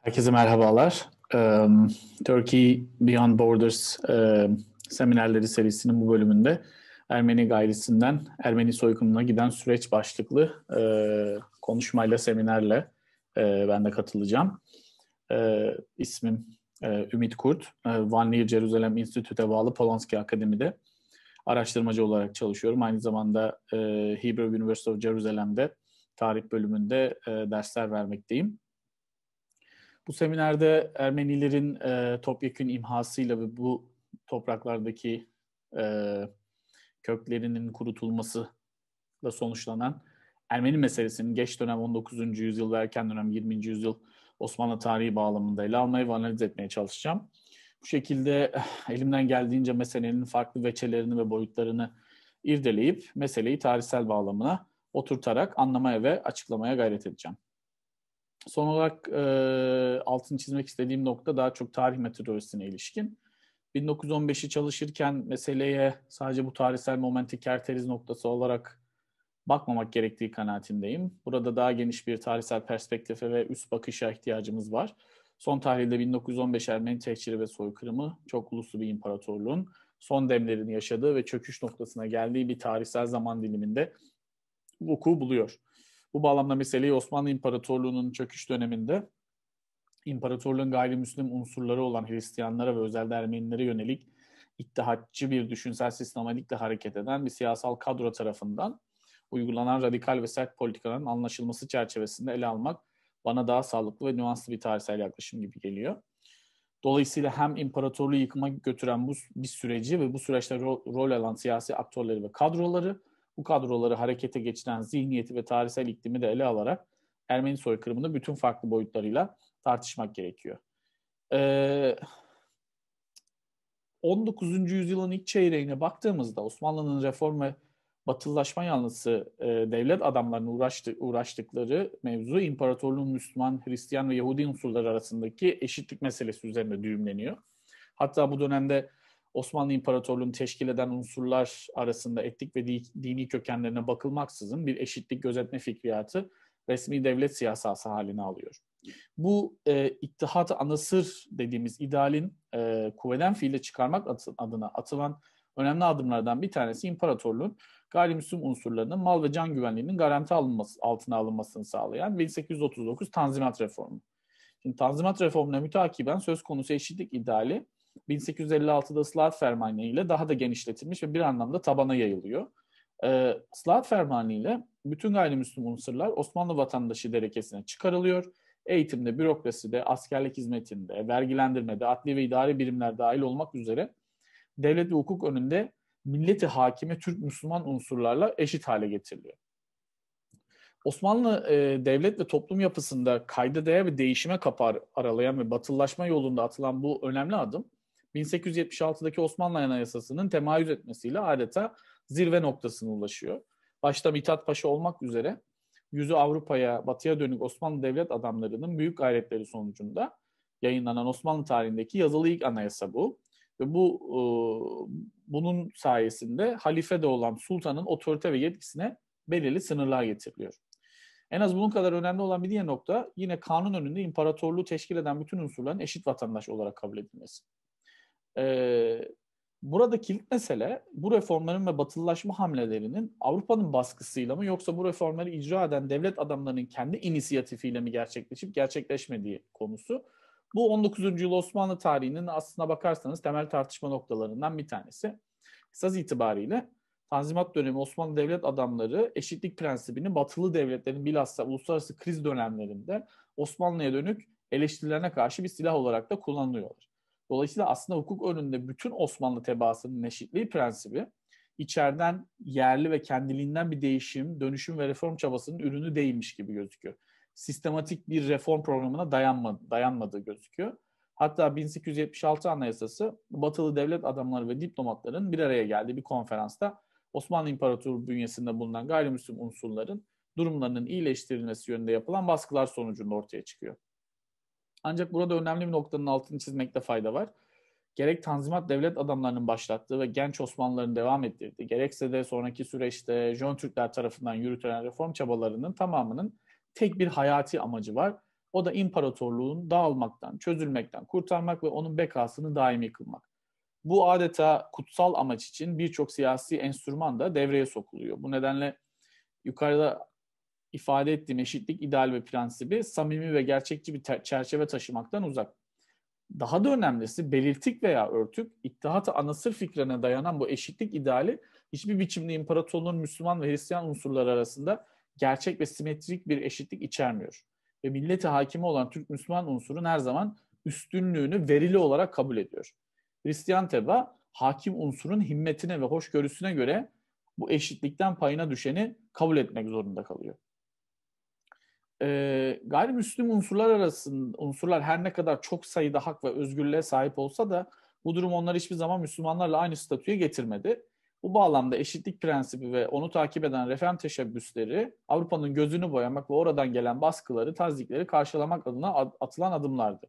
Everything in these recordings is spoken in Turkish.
Herkese merhabalar. Um, Turkey Beyond Borders um, seminerleri serisinin bu bölümünde Ermeni gayrisinden Ermeni soygununa giden süreç başlıklı e, konuşmayla, seminerle e, ben de katılacağım. E, ismim e, Ümit Kurt. E, Van Leer Jerusalem Institute'e bağlı Polanski Akademi'de araştırmacı olarak çalışıyorum. Aynı zamanda e, Hebrew University of Jerusalem'de tarih bölümünde e, dersler vermekteyim. Bu seminerde Ermenilerin e, topyekün imhasıyla ve bu topraklardaki e, köklerinin kurutulmasıyla sonuçlanan Ermeni meselesinin geç dönem 19. yüzyıl ve erken dönem 20. yüzyıl Osmanlı tarihi bağlamında ele almayı ve analiz etmeye çalışacağım. Bu şekilde eh, elimden geldiğince meselenin farklı veçelerini ve boyutlarını irdeleyip meseleyi tarihsel bağlamına oturtarak anlamaya ve açıklamaya gayret edeceğim. Son olarak e, altını çizmek istediğim nokta daha çok tarih metodolojisine ilişkin. 1915'i çalışırken meseleye sadece bu tarihsel momenti kerteriz noktası olarak bakmamak gerektiği kanaatindeyim. Burada daha geniş bir tarihsel perspektife ve üst bakışa ihtiyacımız var. Son tahlilde 1915 Ermeni tehciri ve soykırımı çok uluslu bir imparatorluğun son demlerini yaşadığı ve çöküş noktasına geldiği bir tarihsel zaman diliminde vuku buluyor. Bu bağlamda meseleyi Osmanlı İmparatorluğu'nun çöküş döneminde imparatorluğun gayrimüslim unsurları olan Hristiyanlara ve özel Ermenilere yönelik ittihatçı bir düşünsel sistematikle hareket eden bir siyasal kadro tarafından uygulanan radikal ve sert politikaların anlaşılması çerçevesinde ele almak bana daha sağlıklı ve nüanslı bir tarihsel yaklaşım gibi geliyor. Dolayısıyla hem imparatorluğu yıkıma götüren bu bir süreci ve bu süreçte rol, rol alan siyasi aktörleri ve kadroları bu kadroları harekete geçiren zihniyeti ve tarihsel iklimi de ele alarak Ermeni soykırımını bütün farklı boyutlarıyla tartışmak gerekiyor. Ee, 19. yüzyılın ilk çeyreğine baktığımızda Osmanlı'nın reform ve batılılaşma yanlısı e, devlet adamlarının uğraştı, uğraştıkları mevzu imparatorluğun Müslüman, Hristiyan ve Yahudi unsurları arasındaki eşitlik meselesi üzerine düğümleniyor. Hatta bu dönemde Osmanlı İmparatorluğu'nu teşkil eden unsurlar arasında etnik ve dini kökenlerine bakılmaksızın bir eşitlik gözetme fikriyatı resmi devlet siyasası haline alıyor. Bu e, ittihat anasır dediğimiz idealin e, kuvveden fiile çıkarmak adına atılan önemli adımlardan bir tanesi imparatorluğun gayrimüslim unsurlarının mal ve can güvenliğinin garanti alınması, altına alınmasını sağlayan 1839 Tanzimat Reformu. Şimdi Tanzimat Reformu'na mütakiben söz konusu eşitlik ideali 1856'da ıslahat fermanı ile daha da genişletilmiş ve bir anlamda tabana yayılıyor. E, ee, ıslahat fermanı ile bütün gayrimüslim unsurlar Osmanlı vatandaşı derekesine çıkarılıyor. Eğitimde, bürokraside, askerlik hizmetinde, vergilendirmede, adli ve idari birimler dahil olmak üzere devlet ve hukuk önünde milleti hakime Türk Müslüman unsurlarla eşit hale getiriliyor. Osmanlı e, devlet ve toplum yapısında kayda değer bir değişime kapar aralayan ve batıllaşma yolunda atılan bu önemli adım 1876'daki Osmanlı Anayasası'nın temayüz etmesiyle adeta zirve noktasına ulaşıyor. Başta Mithat Paşa olmak üzere yüzü Avrupa'ya, batıya dönük Osmanlı devlet adamlarının büyük gayretleri sonucunda yayınlanan Osmanlı tarihindeki yazılı ilk anayasa bu. Ve bu e, bunun sayesinde halife de olan sultanın otorite ve yetkisine belirli sınırlar getiriliyor. En az bunun kadar önemli olan bir diğer nokta yine kanun önünde imparatorluğu teşkil eden bütün unsurların eşit vatandaş olarak kabul edilmesi. Ee, burada kilit mesele bu reformların ve batılılaşma hamlelerinin Avrupa'nın baskısıyla mı yoksa bu reformları icra eden devlet adamlarının kendi inisiyatifiyle mi gerçekleşip gerçekleşmediği konusu. Bu 19. yıl Osmanlı tarihinin aslına bakarsanız temel tartışma noktalarından bir tanesi. Esas itibariyle Tanzimat dönemi Osmanlı devlet adamları eşitlik prensibini batılı devletlerin bilhassa uluslararası kriz dönemlerinde Osmanlı'ya dönük eleştirilerine karşı bir silah olarak da kullanıyorlar. Dolayısıyla aslında hukuk önünde bütün Osmanlı tebaasının eşitliği prensibi içeriden yerli ve kendiliğinden bir değişim, dönüşüm ve reform çabasının ürünü değilmiş gibi gözüküyor. Sistematik bir reform programına dayanmadı, dayanmadığı gözüküyor. Hatta 1876 Anayasası batılı devlet adamları ve diplomatların bir araya geldiği bir konferansta Osmanlı İmparatorluğu bünyesinde bulunan gayrimüslim unsurların durumlarının iyileştirilmesi yönünde yapılan baskılar sonucunda ortaya çıkıyor. Ancak burada önemli bir noktanın altını çizmekte fayda var. Gerek Tanzimat devlet adamlarının başlattığı ve genç Osmanlıların devam ettirdiği, gerekse de sonraki süreçte Jön Türkler tarafından yürütülen reform çabalarının tamamının tek bir hayati amacı var. O da imparatorluğun dağılmaktan, çözülmekten kurtarmak ve onun bekasını daimi kılmak. Bu adeta kutsal amaç için birçok siyasi enstrüman da devreye sokuluyor. Bu nedenle yukarıda ifade ettiğim eşitlik ideal ve prensibi samimi ve gerçekçi bir çerçeve taşımaktan uzak. Daha da önemlisi belirtik veya örtük, ittihat anasır fikrine dayanan bu eşitlik ideali hiçbir biçimde imparatorluğun Müslüman ve Hristiyan unsurları arasında gerçek ve simetrik bir eşitlik içermiyor. Ve milleti hakimi olan Türk-Müslüman unsurun her zaman üstünlüğünü verili olarak kabul ediyor. Hristiyan teba hakim unsurun himmetine ve hoşgörüsüne göre bu eşitlikten payına düşeni kabul etmek zorunda kalıyor e, gayrimüslim unsurlar arasında unsurlar her ne kadar çok sayıda hak ve özgürlüğe sahip olsa da bu durum onları hiçbir zaman Müslümanlarla aynı statüye getirmedi. Bu bağlamda eşitlik prensibi ve onu takip eden reform teşebbüsleri Avrupa'nın gözünü boyamak ve oradan gelen baskıları, tazdikleri karşılamak adına atılan adımlardı.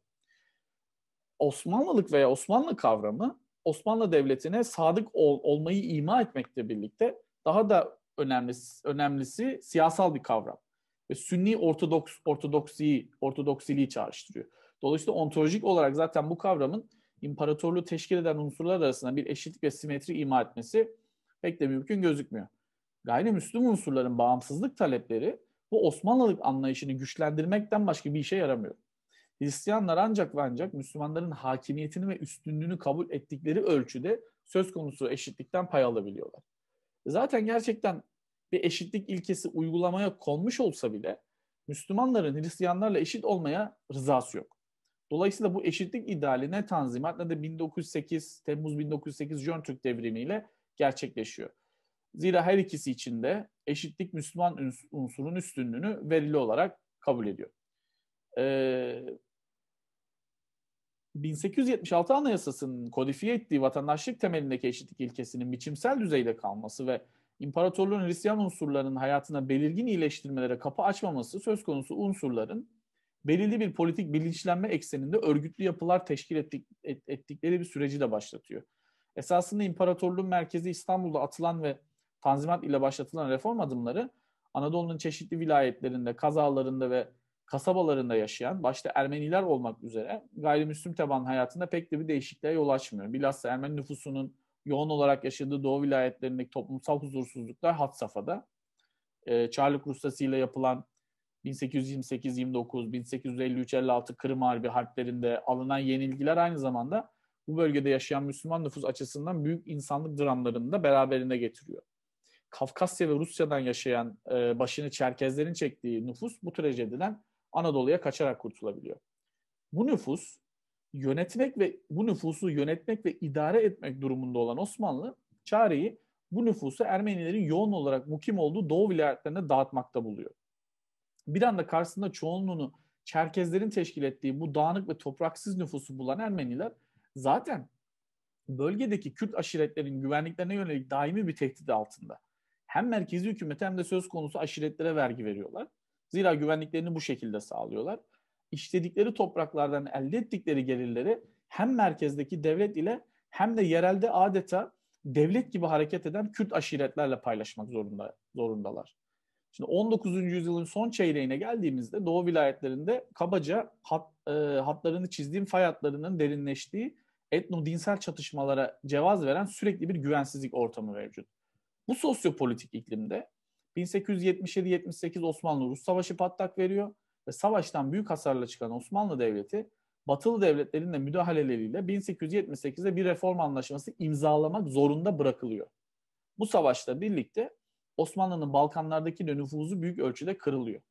Osmanlılık veya Osmanlı kavramı Osmanlı Devleti'ne sadık ol, olmayı ima etmekle birlikte daha da önemlisi, önemlisi siyasal bir kavram ve Sünni Ortodoks Ortodoksiyi Ortodoksiliği çağrıştırıyor. Dolayısıyla ontolojik olarak zaten bu kavramın imparatorluğu teşkil eden unsurlar arasında bir eşitlik ve simetri ima etmesi pek de mümkün gözükmüyor. Gayrimüslim unsurların bağımsızlık talepleri bu Osmanlılık anlayışını güçlendirmekten başka bir işe yaramıyor. Hristiyanlar ancak ve ancak Müslümanların hakimiyetini ve üstünlüğünü kabul ettikleri ölçüde söz konusu eşitlikten pay alabiliyorlar. Zaten gerçekten bir eşitlik ilkesi uygulamaya konmuş olsa bile Müslümanların Hristiyanlarla eşit olmaya rızası yok. Dolayısıyla bu eşitlik ideali ne Tanzimat ne de 1908 Temmuz 1908 Jön Türk devrimiyle gerçekleşiyor. Zira her ikisi için de eşitlik Müslüman unsurun üstünlüğünü verili olarak kabul ediyor. Ee, 1876 Anayasası'nın kodifiye ettiği vatandaşlık temelindeki eşitlik ilkesinin biçimsel düzeyde kalması ve imparatorluğun Hristiyan unsurlarının hayatına belirgin iyileştirmelere kapı açmaması söz konusu unsurların belirli bir politik bilinçlenme ekseninde örgütlü yapılar teşkil ettik, et, ettikleri bir süreci de başlatıyor. Esasında imparatorluğun merkezi İstanbul'da atılan ve Tanzimat ile başlatılan reform adımları Anadolu'nun çeşitli vilayetlerinde, kazalarında ve kasabalarında yaşayan başta Ermeniler olmak üzere gayrimüslim taban hayatında pek de bir değişikliğe yol açmıyor. Bilhassa Ermeni nüfusunun yoğun olarak yaşadığı Doğu vilayetlerindeki toplumsal huzursuzluklar hat safhada. E, Çarlık Rusyası ile yapılan 1828-29, 1853-56 Kırım Harbi harplerinde alınan yenilgiler aynı zamanda bu bölgede yaşayan Müslüman nüfus açısından büyük insanlık dramlarını da beraberinde getiriyor. Kafkasya ve Rusya'dan yaşayan e, başını Çerkezlerin çektiği nüfus bu trajediden Anadolu'ya kaçarak kurtulabiliyor. Bu nüfus yönetmek ve bu nüfusu yönetmek ve idare etmek durumunda olan Osmanlı çareyi bu nüfusu Ermenilerin yoğun olarak mukim olduğu Doğu vilayetlerine dağıtmakta buluyor. Bir anda karşısında çoğunluğunu Çerkezlerin teşkil ettiği bu dağınık ve topraksız nüfusu bulan Ermeniler zaten bölgedeki Kürt aşiretlerin güvenliklerine yönelik daimi bir tehdit altında. Hem merkezi hükümet hem de söz konusu aşiretlere vergi veriyorlar. Zira güvenliklerini bu şekilde sağlıyorlar işledikleri topraklardan elde ettikleri gelirleri hem merkezdeki devlet ile hem de yerelde adeta devlet gibi hareket eden Kürt aşiretlerle paylaşmak zorunda zorundalar. Şimdi 19. yüzyılın son çeyreğine geldiğimizde Doğu vilayetlerinde kabaca hat, e, hatlarını çizdiğim fay hatlarının derinleştiği etno-dinsel çatışmalara cevaz veren sürekli bir güvensizlik ortamı mevcut. Bu sosyopolitik iklimde 1877-78 Osmanlı-Rus Savaşı patlak veriyor ve savaştan büyük hasarla çıkan Osmanlı Devleti Batılı devletlerin de müdahaleleriyle 1878'de bir reform anlaşması imzalamak zorunda bırakılıyor. Bu savaşla birlikte Osmanlı'nın Balkanlardaki de nüfuzu büyük ölçüde kırılıyor.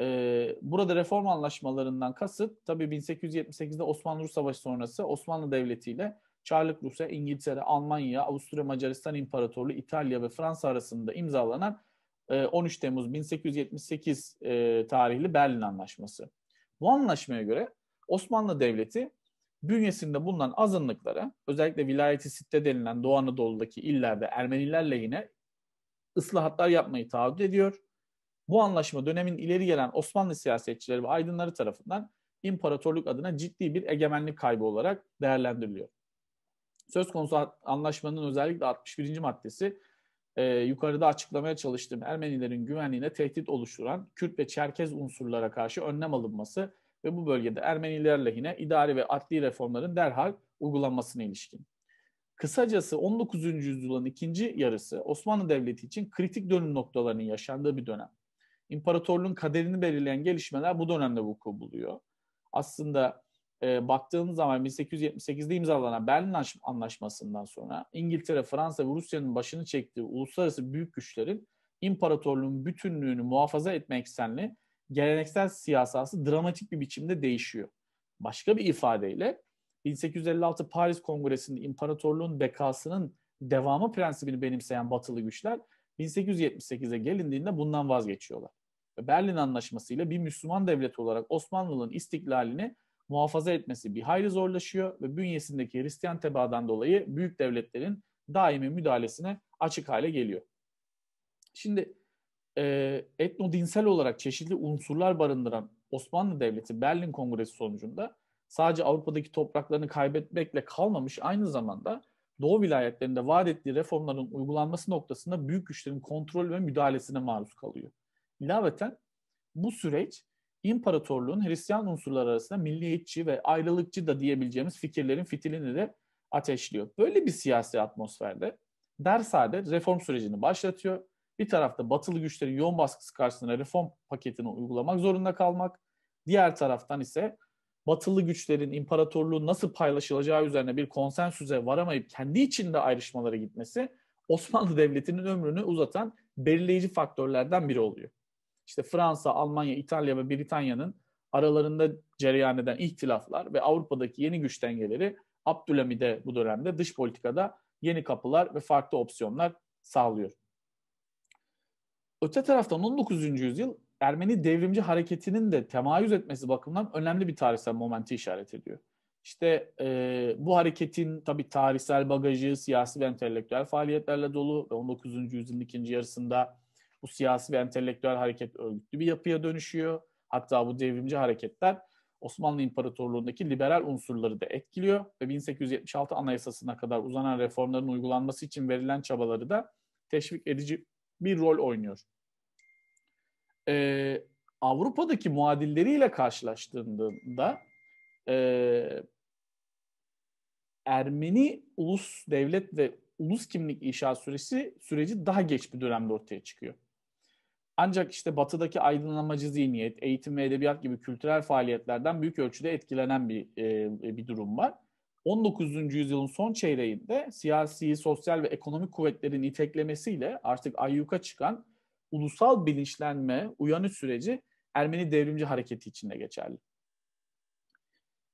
Ee, burada reform anlaşmalarından kasıt tabii 1878'de Osmanlı-Rus Savaşı sonrası Osmanlı Devleti ile Çarlık Rusya, İngiltere, Almanya, Avusturya, Macaristan İmparatorluğu, İtalya ve Fransa arasında imzalanan 13 e, Temmuz 1878 e, tarihli Berlin Anlaşması. Bu anlaşmaya göre Osmanlı Devleti bünyesinde bulunan azınlıklara özellikle vilayeti sitte denilen Doğu Anadolu'daki illerde Ermeniler lehine ıslahatlar yapmayı taahhüt ediyor. Bu anlaşma dönemin ileri gelen Osmanlı siyasetçileri ve aydınları tarafından imparatorluk adına ciddi bir egemenlik kaybı olarak değerlendiriliyor. Söz konusu anlaşmanın özellikle 61. maddesi e, yukarıda açıklamaya çalıştığım Ermenilerin güvenliğine tehdit oluşturan Kürt ve Çerkez unsurlara karşı önlem alınması ve bu bölgede Ermeniler lehine idari ve adli reformların derhal uygulanmasına ilişkin. Kısacası 19. yüzyılın ikinci yarısı Osmanlı Devleti için kritik dönüm noktalarının yaşandığı bir dönem. İmparatorluğun kaderini belirleyen gelişmeler bu dönemde vuku buluyor. Aslında e, ee, baktığınız zaman 1878'de imzalanan Berlin Anlaşması'ndan sonra İngiltere, Fransa ve Rusya'nın başını çektiği uluslararası büyük güçlerin imparatorluğun bütünlüğünü muhafaza etme eksenli geleneksel siyasası dramatik bir biçimde değişiyor. Başka bir ifadeyle 1856 Paris Kongresi'nde imparatorluğun bekasının devamı prensibini benimseyen batılı güçler 1878'e gelindiğinde bundan vazgeçiyorlar. Berlin Anlaşması ile bir Müslüman devlet olarak Osmanlı'nın istiklalini muhafaza etmesi bir hayli zorlaşıyor ve bünyesindeki Hristiyan tebaadan dolayı büyük devletlerin daimi müdahalesine açık hale geliyor. Şimdi e, etnodinsel olarak çeşitli unsurlar barındıran Osmanlı Devleti Berlin Kongresi sonucunda sadece Avrupa'daki topraklarını kaybetmekle kalmamış aynı zamanda Doğu vilayetlerinde vaat ettiği reformların uygulanması noktasında büyük güçlerin kontrol ve müdahalesine maruz kalıyor. İlaveten bu süreç imparatorluğun Hristiyan unsurlar arasında milliyetçi ve ayrılıkçı da diyebileceğimiz fikirlerin fitilini de ateşliyor. Böyle bir siyasi atmosferde Dersade reform sürecini başlatıyor. Bir tarafta batılı güçlerin yoğun baskısı karşısında reform paketini uygulamak zorunda kalmak. Diğer taraftan ise batılı güçlerin imparatorluğu nasıl paylaşılacağı üzerine bir konsensüze varamayıp kendi içinde ayrışmalara gitmesi Osmanlı Devleti'nin ömrünü uzatan belirleyici faktörlerden biri oluyor işte Fransa, Almanya, İtalya ve Britanya'nın aralarında cereyan eden ihtilaflar ve Avrupa'daki yeni güç dengeleri Abdülhamid'e bu dönemde dış politikada yeni kapılar ve farklı opsiyonlar sağlıyor. Öte taraftan 19. yüzyıl Ermeni devrimci hareketinin de temayüz etmesi bakımından önemli bir tarihsel momenti işaret ediyor. İşte e, bu hareketin tabii tarihsel bagajı siyasi ve entelektüel faaliyetlerle dolu ve 19. yüzyılın ikinci yarısında bu siyasi ve entelektüel hareket örgütlü bir yapıya dönüşüyor. Hatta bu devrimci hareketler Osmanlı İmparatorluğu'ndaki liberal unsurları da etkiliyor ve 1876 Anayasası'na kadar uzanan reformların uygulanması için verilen çabaları da teşvik edici bir rol oynuyor. Ee, Avrupa'daki muadilleriyle karşılaştığında e, Ermeni ulus devlet ve ulus kimlik inşa süresi süreci daha geç bir dönemde ortaya çıkıyor. Ancak işte batıdaki aydınlanmacı zihniyet, eğitim ve edebiyat gibi kültürel faaliyetlerden büyük ölçüde etkilenen bir e, e bir durum var. 19. yüzyılın son çeyreğinde siyasi, sosyal ve ekonomik kuvvetlerin iteklemesiyle artık ayyuka çıkan ulusal bilinçlenme, uyanış süreci Ermeni devrimci hareketi içinde geçerli.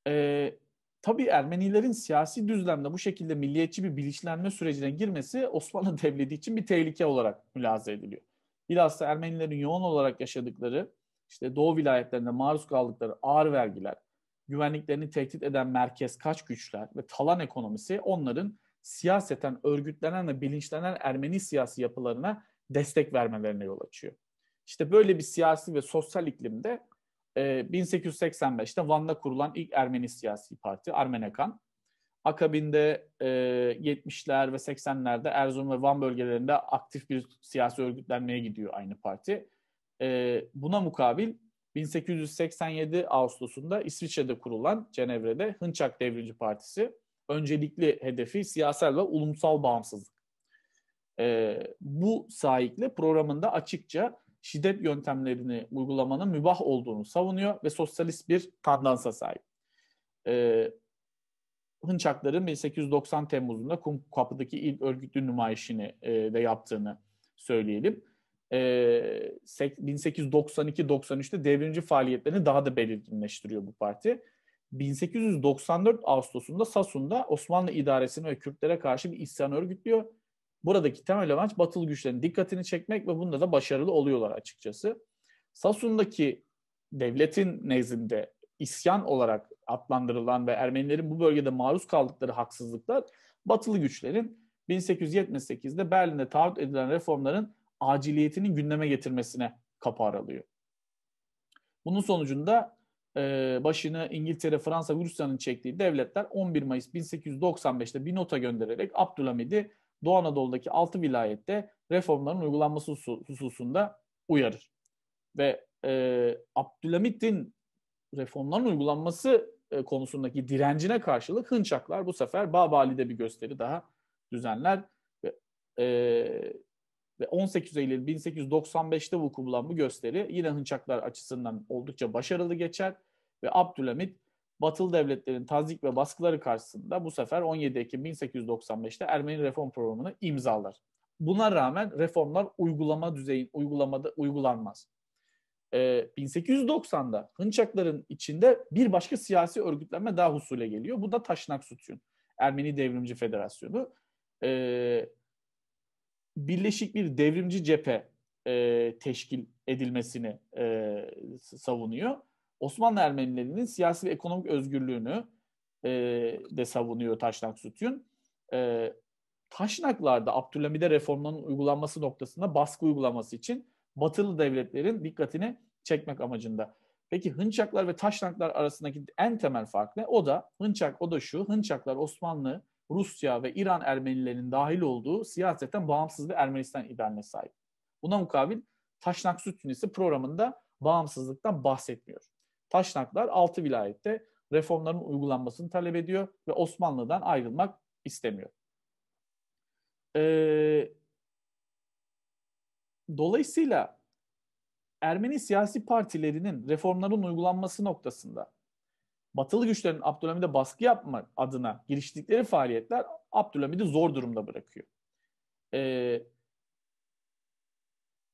Ee, tabii Ermenilerin siyasi düzlemde bu şekilde milliyetçi bir bilinçlenme sürecine girmesi Osmanlı Devleti için bir tehlike olarak mülaze ediliyor bilhassa Ermenilerin yoğun olarak yaşadıkları işte Doğu vilayetlerinde maruz kaldıkları ağır vergiler, güvenliklerini tehdit eden merkez kaç güçler ve talan ekonomisi onların siyaseten örgütlenen ve bilinçlenen Ermeni siyasi yapılarına destek vermelerine yol açıyor. İşte böyle bir siyasi ve sosyal iklimde 1885'te Van'da kurulan ilk Ermeni siyasi parti Armenekan Akabinde e, 70'ler ve 80'lerde Erzurum ve Van bölgelerinde aktif bir siyasi örgütlenmeye gidiyor aynı parti. E, buna mukabil 1887 Ağustos'unda İsviçre'de kurulan Cenevre'de Hınçak Devrimci Partisi öncelikli hedefi siyasal ve ulumsal bağımsızlık. E, bu sahikle programında açıkça şiddet yöntemlerini uygulamanın mübah olduğunu savunuyor ve sosyalist bir tandansa sahip. E, Hınçakların 1890 Temmuz'unda Kumkapı'daki il örgütlü nümayişini e, de yaptığını söyleyelim. E, 1892-93'te devrimci faaliyetlerini daha da belirginleştiriyor bu parti. 1894 Ağustos'unda Sasun'da Osmanlı idaresine ve Kürtlere karşı bir isyan örgütlüyor. Buradaki temel amaç batılı güçlerin dikkatini çekmek ve bunda da başarılı oluyorlar açıkçası. Sasun'daki devletin nezdinde isyan olarak adlandırılan ve Ermenilerin bu bölgede maruz kaldıkları haksızlıklar batılı güçlerin 1878'de Berlin'de taahhüt edilen reformların aciliyetini gündeme getirmesine kapı aralıyor. Bunun sonucunda e, başını İngiltere, Fransa ve Rusya'nın çektiği devletler 11 Mayıs 1895'te bir nota göndererek Abdülhamid'i Doğu Anadolu'daki 6 vilayette reformların uygulanması hususunda uyarır. Ve e, Abdülhamid'in reformların uygulanması e, konusundaki direncine karşılık Hınçaklar bu sefer Babali'de bir gösteri daha düzenler ve e, ve 18 Eylül 1895'te vuku bulan bu gösteri yine Hınçaklar açısından oldukça başarılı geçer ve Abdülhamit Batılı devletlerin tazik ve baskıları karşısında bu sefer 17 Ekim 1895'te Ermeni reform programını imzalar. Buna rağmen reformlar uygulama düzeyin uygulamada uygulanmaz. 1890'da ee, Hınçakların içinde bir başka siyasi örgütlenme daha husule geliyor. Bu da Taşnak Sütyun. Ermeni Devrimci Federasyonu. Ee, birleşik bir devrimci cephe e, teşkil edilmesini e, savunuyor. Osmanlı Ermenilerinin siyasi ve ekonomik özgürlüğünü e, de savunuyor Taşnak Sütyun. Ee, Taşnaklar'da Abdülhamid'e reformların uygulanması noktasında baskı uygulaması için batılı devletlerin dikkatini çekmek amacında. Peki Hınçaklar ve Taşnaklar arasındaki en temel fark ne? O da Hınçak o da şu. Hınçaklar Osmanlı, Rusya ve İran Ermenilerinin dahil olduğu siyasetten bağımsız bir Ermenistan idealine sahip. Buna mukabil Taşnak Süt Tünisi programında bağımsızlıktan bahsetmiyor. Taşnaklar 6 vilayette reformların uygulanmasını talep ediyor ve Osmanlı'dan ayrılmak istemiyor. Ee, Dolayısıyla Ermeni siyasi partilerinin reformların uygulanması noktasında Batılı güçlerin Abdülhamid'e baskı yapma adına giriştikleri faaliyetler Abdülhamid'i zor durumda bırakıyor. Ee,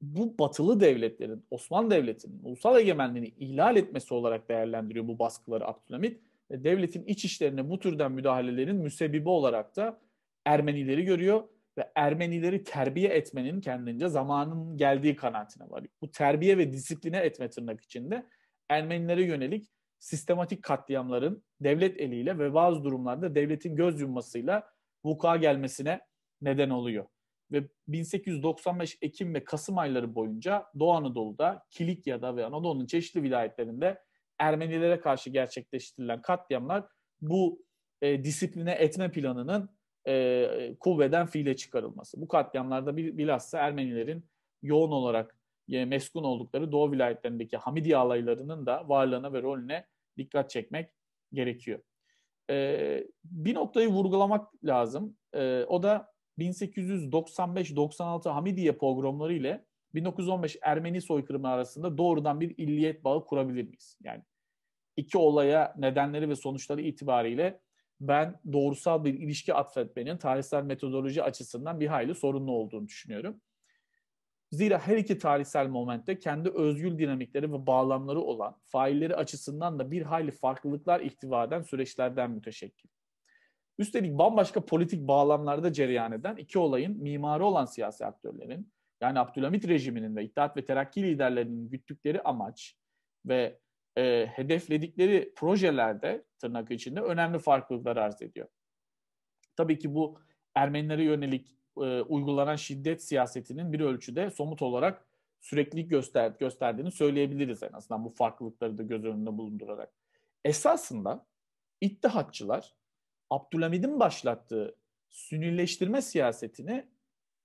bu batılı devletlerin, Osmanlı Devleti'nin ulusal egemenliğini ihlal etmesi olarak değerlendiriyor bu baskıları Abdülhamid. Devletin iç işlerine bu türden müdahalelerin müsebbibi olarak da Ermenileri görüyor ve Ermenileri terbiye etmenin kendince zamanın geldiği kanaatine varıyor. Bu terbiye ve disipline etme tırnak içinde Ermenilere yönelik sistematik katliamların devlet eliyle ve bazı durumlarda devletin göz yummasıyla vuku'a gelmesine neden oluyor. Ve 1895 Ekim ve Kasım ayları boyunca Doğu Anadolu'da, Kilikya'da ve Anadolu'nun çeşitli vilayetlerinde Ermenilere karşı gerçekleştirilen katliamlar bu e, disipline etme planının e, kuvveden fiile çıkarılması. Bu katliamlarda bilhassa Ermenilerin yoğun olarak e, meskun oldukları Doğu vilayetlerindeki Hamidiye alaylarının da varlığına ve rolüne dikkat çekmek gerekiyor. E, bir noktayı vurgulamak lazım. E, o da 1895-96 Hamidiye pogromları ile 1915 Ermeni soykırımı arasında doğrudan bir illiyet bağı kurabilir miyiz? Yani iki olaya nedenleri ve sonuçları itibariyle ben doğrusal bir ilişki atfetmenin tarihsel metodoloji açısından bir hayli sorunlu olduğunu düşünüyorum. Zira her iki tarihsel momentte kendi özgül dinamikleri ve bağlamları olan failleri açısından da bir hayli farklılıklar ihtiva eden süreçlerden müteşekkil. Üstelik bambaşka politik bağlamlarda cereyan eden iki olayın mimarı olan siyasi aktörlerin, yani Abdülhamit rejiminin ve İttihat ve Terakki liderlerinin güttükleri amaç ve e, hedefledikleri projelerde tırnak içinde önemli farklılıklar arz ediyor. Tabii ki bu Ermenilere yönelik e, uygulanan şiddet siyasetinin bir ölçüde somut olarak sürekli göster gösterdiğini söyleyebiliriz en azından bu farklılıkları da göz önünde bulundurarak. Esasında İttihatçılar Abdülhamid'in başlattığı sünnileştirme siyasetini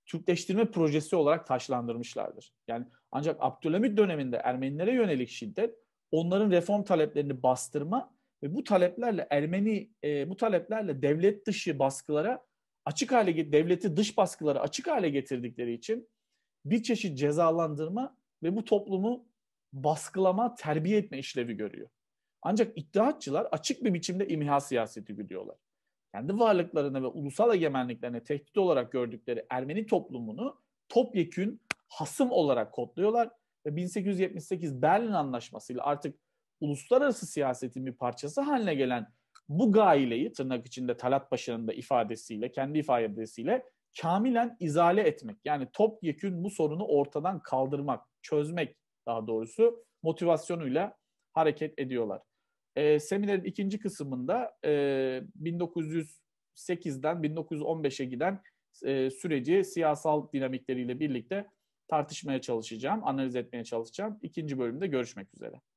Türkleştirme projesi olarak taşlandırmışlardır. Yani ancak Abdülhamid döneminde Ermenilere yönelik şiddet onların reform taleplerini bastırma ve bu taleplerle Ermeni e, bu taleplerle devlet dışı baskılara açık hale devleti dış baskılara açık hale getirdikleri için bir çeşit cezalandırma ve bu toplumu baskılama, terbiye etme işlevi görüyor. Ancak iddiatçılar açık bir biçimde imha siyaseti güdüyorlar. Kendi varlıklarını ve ulusal egemenliklerini tehdit olarak gördükleri Ermeni toplumunu topyekün hasım olarak kodluyorlar ve 1878 Berlin Anlaşması'yla artık uluslararası siyasetin bir parçası haline gelen bu gaileyi tırnak içinde Talat Paşa'nın da ifadesiyle, kendi ifadesiyle kamilen izale etmek. Yani topyekün bu sorunu ortadan kaldırmak, çözmek daha doğrusu motivasyonuyla hareket ediyorlar. E, seminerin ikinci kısmında e, 1908'den 1915'e giden e, süreci siyasal dinamikleriyle birlikte tartışmaya çalışacağım, analiz etmeye çalışacağım. İkinci bölümde görüşmek üzere.